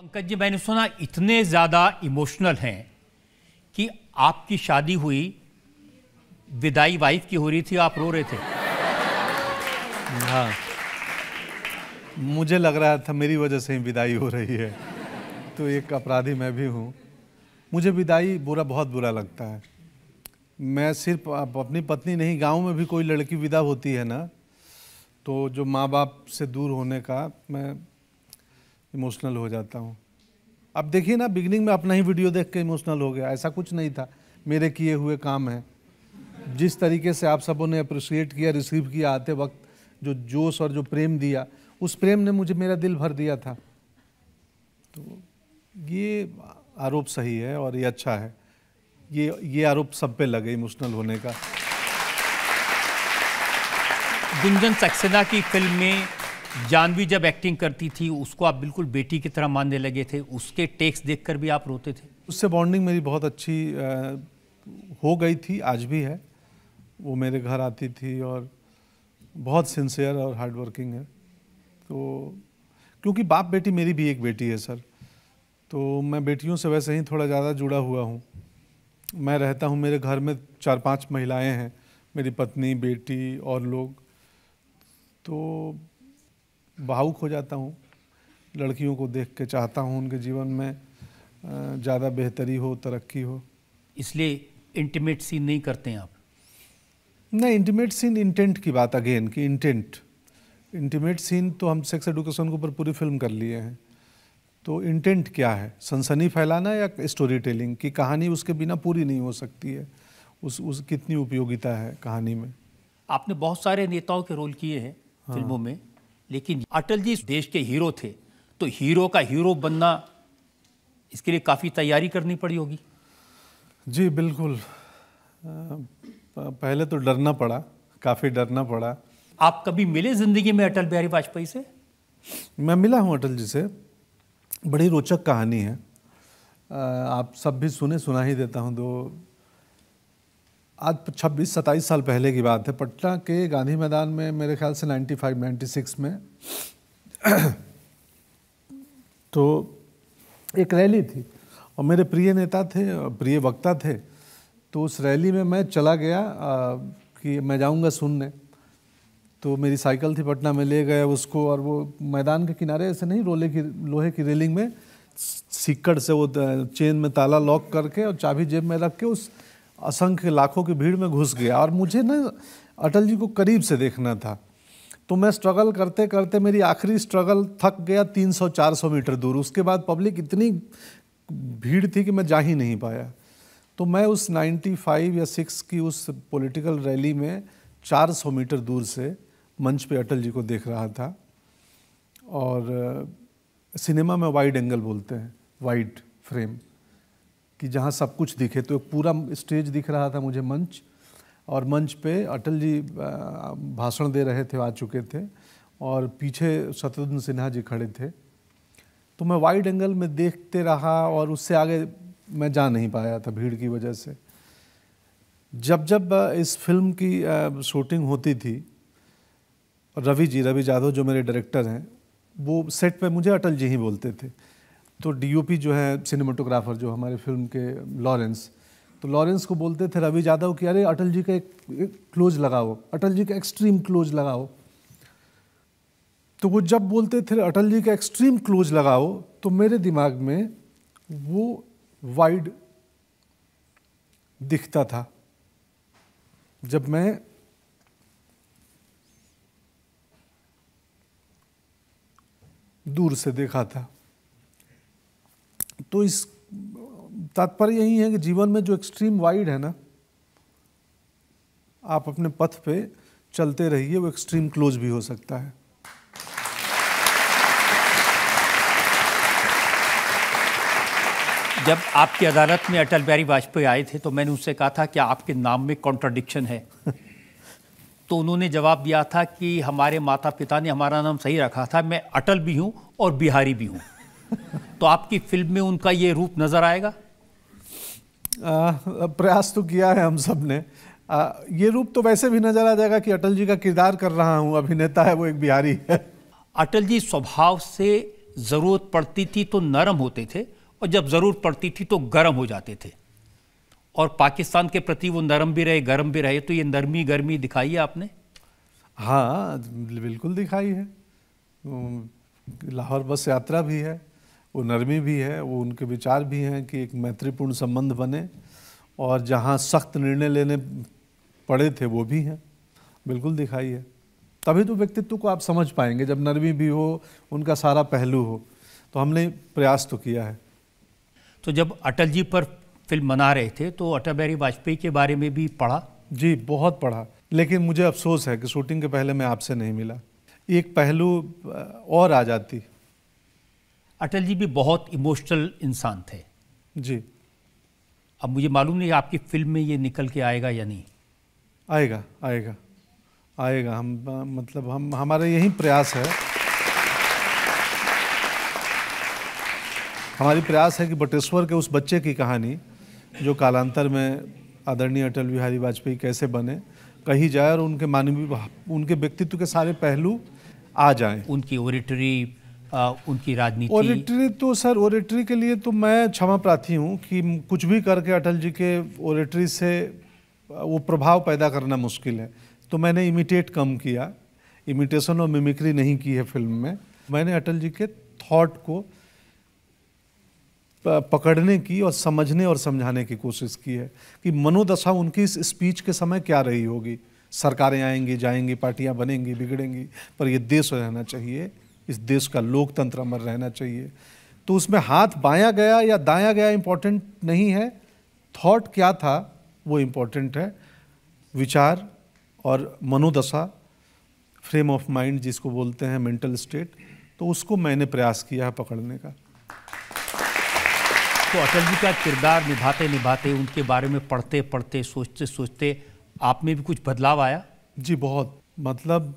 पंकज जी मैंने सुना इतने ज़्यादा इमोशनल हैं कि आपकी शादी हुई विदाई वाइफ की हो रही थी आप रो रहे थे हाँ मुझे लग रहा था मेरी वजह से ही विदाई हो रही है तो एक अपराधी मैं भी हूँ मुझे विदाई बुरा बहुत बुरा लगता है मैं सिर्फ अपनी पत्नी नहीं गांव में भी कोई लड़की विदा होती है ना तो जो माँ बाप से दूर होने का मैं इमोशनल हो जाता हूँ अब देखिए ना बिगनिंग में अपना ही वीडियो देख के इमोशनल हो गया ऐसा कुछ नहीं था मेरे किए हुए काम हैं जिस तरीके से आप सबों ने अप्रिशिएट किया रिसीव किया आते वक्त जो जोश और जो प्रेम दिया उस प्रेम ने मुझे मेरा दिल भर दिया था तो ये आरोप सही है और ये अच्छा है ये ये आरोप सब पे लगे इमोशनल होने का गुंजन सक्सेना की फिल्म में जानवी जब एक्टिंग करती थी उसको आप बिल्कुल बेटी की तरह मानने लगे थे उसके टेक्स देखकर भी आप रोते थे उससे बॉन्डिंग मेरी बहुत अच्छी हो गई थी आज भी है वो मेरे घर आती थी और बहुत सिंसियर और हार्ड वर्किंग है तो क्योंकि बाप बेटी मेरी भी एक बेटी है सर तो मैं बेटियों से वैसे ही थोड़ा ज़्यादा जुड़ा हुआ हूँ मैं रहता हूँ मेरे घर में चार पांच महिलाएं हैं मेरी पत्नी बेटी और लोग तो भावुक हो जाता हूँ लड़कियों को देख के चाहता हूँ उनके जीवन में ज़्यादा बेहतरी हो तरक्की हो इसलिए इंटीमेट सीन नहीं करते हैं आप नहीं इंटीमेट सीन इंटेंट की बात अगेन कि इंटेंट इंटीमेट सीन तो हम सेक्स एडुकेशन के ऊपर पूरी फिल्म कर लिए हैं तो इंटेंट क्या है सनसनी फैलाना या स्टोरी टेलिंग की कहानी उसके बिना पूरी नहीं हो सकती है उस उस कितनी उपयोगिता है कहानी में आपने बहुत सारे नेताओं के रोल किए हैं हाँ। फिल्मों में लेकिन अटल जी देश के हीरो थे तो हीरो का हीरो बनना इसके लिए काफ़ी तैयारी करनी पड़ी होगी जी बिल्कुल पहले तो डरना पड़ा काफ़ी डरना पड़ा आप कभी मिले ज़िंदगी में अटल बिहारी वाजपेयी से मैं मिला हूँ अटल जी से बड़ी रोचक कहानी है आप सब भी सुने सुना ही देता हूँ दो आज 26 27 साल पहले की बात है पटना के गांधी मैदान में मेरे ख्याल से 95 96 में तो एक रैली थी और मेरे प्रिय नेता थे प्रिय वक्ता थे तो उस रैली में मैं चला गया आ, कि मैं जाऊंगा सुनने तो मेरी साइकिल थी पटना में ले गए उसको और वो मैदान के किनारे ऐसे नहीं रोले की लोहे की रेलिंग में सिक्कड़ से वो चेन में ताला लॉक करके और चाबी जेब में रख के उस असंख्य लाखों की भीड़ में घुस गया और मुझे ना अटल जी को करीब से देखना था तो मैं स्ट्रगल करते करते मेरी आखिरी स्ट्रगल थक गया 300-400 मीटर दूर उसके बाद पब्लिक इतनी भीड़ थी कि मैं जा ही नहीं पाया तो मैं उस 95 या 6 की उस पॉलिटिकल रैली में 400 मीटर दूर से मंच पे अटल जी को देख रहा था और सिनेमा में वाइड एंगल बोलते हैं वाइड फ्रेम कि जहाँ सब कुछ दिखे तो एक पूरा स्टेज दिख रहा था मुझे मंच और मंच पे अटल जी भाषण दे रहे थे आ चुके थे और पीछे शत्रुघ्न सिन्हा जी खड़े थे तो मैं वाइड एंगल में देखते रहा और उससे आगे मैं जा नहीं पाया था भीड़ की वजह से जब जब इस फिल्म की शूटिंग होती थी रवि जी रवि जाधव जो मेरे डायरेक्टर हैं वो सेट पे मुझे अटल जी ही बोलते थे तो डीओपी जो है सिनेमाटोग्राफर जो हमारे फिल्म के लॉरेंस तो लॉरेंस को बोलते थे रवि यादव कि अरे अटल जी का एक, एक क्लोज लगाओ अटल जी का एक्सट्रीम क्लोज लगाओ तो वो जब बोलते थे अटल जी का एक्सट्रीम क्लोज लगाओ तो मेरे दिमाग में वो वाइड दिखता था जब मैं दूर से देखा था तो इस तात्पर्य यही है कि जीवन में जो एक्सट्रीम वाइड है ना आप अपने पथ पे चलते रहिए वो एक्सट्रीम क्लोज भी हो सकता है जब आपकी अदालत में अटल बिहारी वाजपेयी आए थे तो मैंने उनसे कहा था कि आपके नाम में कॉन्ट्रोडिक्शन है तो उन्होंने जवाब दिया था कि हमारे माता पिता ने हमारा नाम सही रखा था मैं अटल भी हूँ और बिहारी भी हूँ तो आपकी फिल्म में उनका ये रूप नज़र आएगा प्रयास तो किया है हम सब ने आ, ये रूप तो वैसे भी नज़र आ जाएगा कि अटल जी का किरदार कर रहा हूँ अभिनेता है वो एक बिहारी है अटल जी स्वभाव से ज़रूरत पड़ती थी तो नरम होते थे और जब ज़रूरत पड़ती थी तो गर्म हो जाते थे और पाकिस्तान के प्रति वो नरम भी रहे गर्म भी रहे तो ये नरमी गर्मी दिखाई है आपने हाँ बिल्कुल दिखाई है लाहौर बस यात्रा भी है वो नरमी भी है वो उनके विचार भी हैं कि एक मैत्रीपूर्ण संबंध बने और जहाँ सख्त निर्णय लेने पड़े थे वो भी हैं बिल्कुल दिखाई है तभी तो व्यक्तित्व को आप समझ पाएंगे जब नरमी भी हो उनका सारा पहलू हो तो हमने प्रयास तो किया है तो जब अटल जी पर फिल्म बना रहे थे तो अटल बिहारी वाजपेयी के बारे में भी पढ़ा जी बहुत पढ़ा लेकिन मुझे अफसोस है कि शूटिंग के पहले मैं आपसे नहीं मिला एक पहलू और आ जाती अटल जी भी बहुत इमोशनल इंसान थे जी अब मुझे मालूम नहीं आपकी फिल्म में ये निकल के आएगा या नहीं आएगा आएगा आएगा हम मतलब हम हमारा यही प्रयास है हमारी प्रयास है कि बटेश्वर के उस बच्चे की कहानी जो कालांतर में आदरणीय अटल बिहारी वाजपेयी कैसे बने कही जाए और उनके मानवीय उनके व्यक्तित्व के सारे पहलू आ जाएं उनकी ओरिटरी आ, उनकी राजनीति ओरेटरी तो सर ओरेटरी के लिए तो मैं क्षमा प्रार्थी हूँ कि कुछ भी करके अटल जी के ओरेटरी से वो प्रभाव पैदा करना मुश्किल है तो मैंने इमिटेट कम किया इमिटेशन और मिमिक्री नहीं की है फिल्म में मैंने अटल जी के थॉट को पकड़ने की और समझने और समझाने की कोशिश की है कि मनोदशा उनकी इस स्पीच के समय क्या रही होगी सरकारें आएंगी जाएंगी पार्टियां बनेंगी बिगड़ेंगी पर यह देश रहना चाहिए इस देश का लोकतंत्र अमर रहना चाहिए तो उसमें हाथ बाया गया या दाया गया इम्पोर्टेंट नहीं है थॉट क्या था वो इम्पोर्टेंट है विचार और मनोदशा फ्रेम ऑफ माइंड जिसको बोलते हैं मेंटल स्टेट तो उसको मैंने प्रयास किया है पकड़ने का तो अटल जी का किरदार निभाते निभाते उनके बारे में पढ़ते पढ़ते सोचते सोचते आप में भी कुछ बदलाव आया जी बहुत मतलब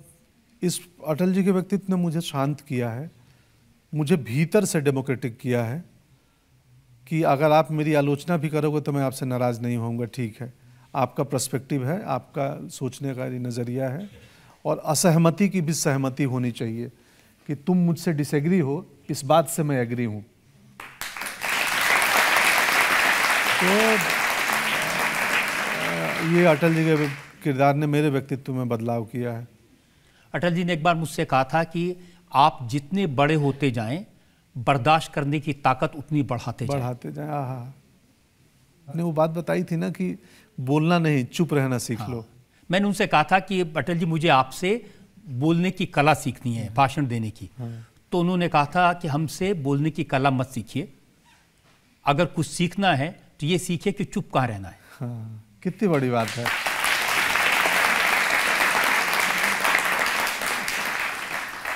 इस अटल जी के व्यक्तित्व ने मुझे शांत किया है मुझे भीतर से डेमोक्रेटिक किया है कि अगर आप मेरी आलोचना भी करोगे तो मैं आपसे नाराज़ नहीं होऊंगा ठीक है आपका प्रस्पेक्टिव है आपका सोचने का नज़रिया है और असहमति की भी सहमति होनी चाहिए कि तुम मुझसे डिसएग्री हो इस बात से मैं एग्री हूँ तो ये अटल जी के किरदार ने मेरे व्यक्तित्व में बदलाव किया है अटल जी ने एक बार मुझसे कहा था कि आप जितने बड़े होते जाएं बर्दाश्त करने की ताकत उतनी बढ़ाते बढ़ाते जाएं जाए, हाँ आपने वो बात बताई थी ना कि बोलना नहीं चुप रहना सीख हाँ। लो मैंने उनसे कहा था कि अटल जी मुझे आपसे बोलने की कला सीखनी है हाँ। भाषण देने की हाँ। तो उन्होंने कहा था कि हमसे बोलने की कला मत सीखिए अगर कुछ सीखना है तो ये सीखिए कि चुप कहाँ रहना है हाँ। कितनी बड़ी बात है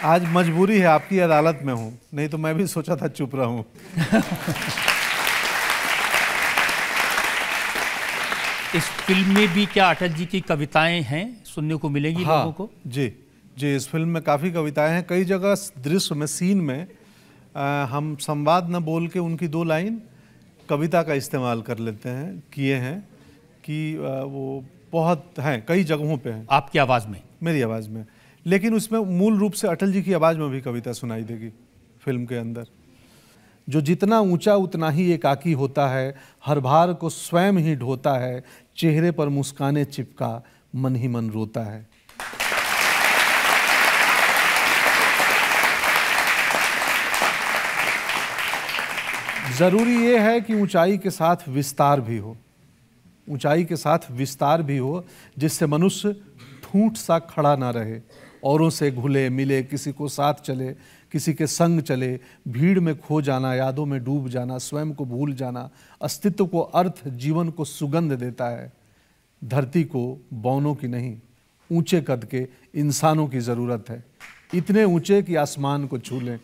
आज मजबूरी है आपकी अदालत में हूँ नहीं तो मैं भी सोचा था चुप रहा हूँ इस फिल्म में भी क्या अटल जी की कविताएं हैं सुनने को मिलेंगी हाँ, लोगों को जी जी इस फिल्म में काफ़ी कविताएं हैं कई जगह दृश्य में सीन में आ, हम संवाद न बोल के उनकी दो लाइन कविता का इस्तेमाल कर लेते हैं किए हैं कि आ, वो बहुत हैं कई जगहों पे हैं आपकी आवाज़ में मेरी आवाज़ में लेकिन उसमें मूल रूप से अटल जी की आवाज़ में भी कविता सुनाई देगी फिल्म के अंदर जो जितना ऊंचा उतना ही एकाकी होता है हर भार को स्वयं ही ढोता है चेहरे पर मुस्काने चिपका मन ही मन रोता है ज़रूरी ये है कि ऊंचाई के साथ विस्तार भी हो ऊंचाई के साथ विस्तार भी हो जिससे मनुष्य ठूंठ सा खड़ा ना रहे औरों से घुले मिले किसी को साथ चले किसी के संग चले भीड़ में खो जाना यादों में डूब जाना स्वयं को भूल जाना अस्तित्व को अर्थ जीवन को सुगंध देता है धरती को बौनों की नहीं ऊंचे कद के इंसानों की ज़रूरत है इतने ऊंचे कि आसमान को छू लें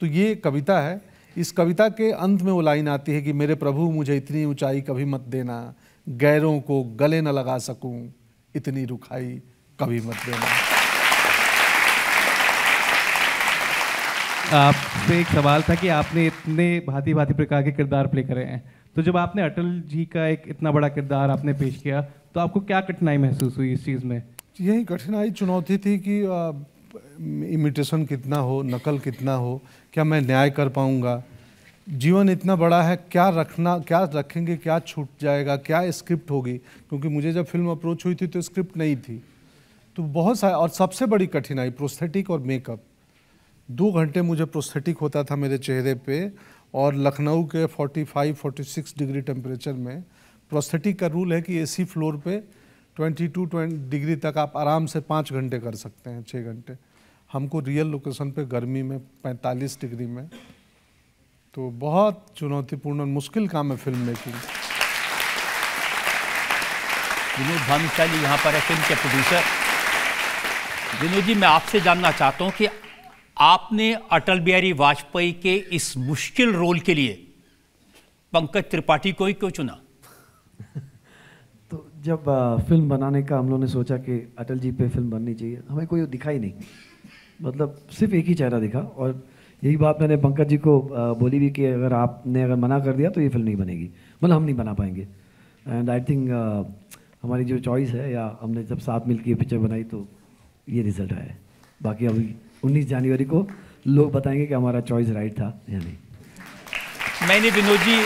तो ये कविता है इस कविता के अंत में वो लाइन आती है कि मेरे प्रभु मुझे इतनी ऊंचाई कभी मत देना गैरों को गले न लगा सकूं इतनी रुखाई कभी मत देना आपसे एक सवाल था कि आपने इतने भांति भांति प्रकार के किरदार प्ले करे हैं तो जब आपने अटल जी का एक इतना बड़ा किरदार आपने पेश किया तो आपको क्या कठिनाई महसूस हुई इस चीज़ में यही कठिनाई चुनौती थी कि इमिटेशन कितना हो नकल कितना हो क्या मैं न्याय कर पाऊँगा जीवन इतना बड़ा है क्या रखना क्या रखेंगे क्या छूट जाएगा क्या स्क्रिप्ट होगी क्योंकि मुझे जब फिल्म अप्रोच हुई थी तो स्क्रिप्ट नहीं थी तो बहुत सारे और सबसे बड़ी कठिनाई प्रोस्थेटिक और मेकअप दो घंटे मुझे प्रोस्थेटिक होता था मेरे चेहरे पे और लखनऊ के 45 46 डिग्री टेम्परेचर में प्रोस्थेटिक का रूल है कि एसी फ्लोर पे 22 20 डिग्री तक आप आराम से पाँच घंटे कर सकते हैं छः घंटे हमको रियल लोकेशन पे गर्मी में 45 डिग्री में तो बहुत चुनौतीपूर्ण और मुश्किल काम है फिल्म मेकिंग विनोद भानुशाली यहाँ पर है फिल्म के प्रोड्यूसर विनोद जी मैं आपसे जानना चाहता हूँ कि आपने अटल बिहारी वाजपेयी के इस मुश्किल रोल के लिए पंकज त्रिपाठी को ही क्यों चुना तो जब फिल्म बनाने का हम लोगों ने सोचा कि अटल जी पे फिल्म बननी चाहिए हमें कोई दिखा ही नहीं मतलब सिर्फ एक ही चेहरा दिखा और यही बात मैंने पंकज जी को बोली भी कि अगर आपने अगर मना कर दिया तो ये फिल्म नहीं बनेगी मतलब हम नहीं बना पाएंगे एंड आई थिंक हमारी जो चॉइस है या हमने जब साथ मिल के पिक्चर बनाई तो ये रिजल्ट आया बाकी अभी 19 जनवरी को लोग बताएंगे कि हमारा चॉइस राइट था या नहीं मैंने विनोद जी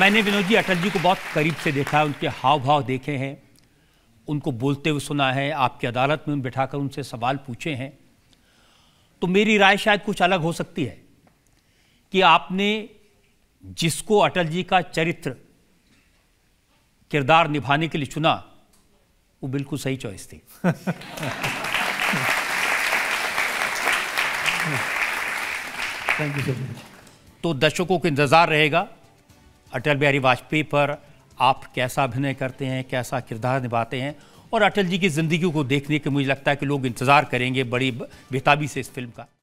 मैंने विनोद जी अटल जी को बहुत करीब से देखा है उनके हाव भाव देखे हैं उनको बोलते हुए सुना है आपकी अदालत में बैठाकर उनसे सवाल पूछे हैं तो मेरी राय शायद कुछ अलग हो सकती है कि आपने जिसको अटल जी का चरित्र किरदार निभाने के लिए चुना वो बिल्कुल सही चॉइस थी थैंक यू सो मच तो दर्शकों को इंतज़ार रहेगा अटल बिहारी वाजपेयी पर आप कैसा अभिनय करते हैं कैसा किरदार निभाते हैं और अटल जी की ज़िंदगी को देखने के मुझे लगता है कि लोग इंतज़ार करेंगे बड़ी बेताबी से इस फिल्म का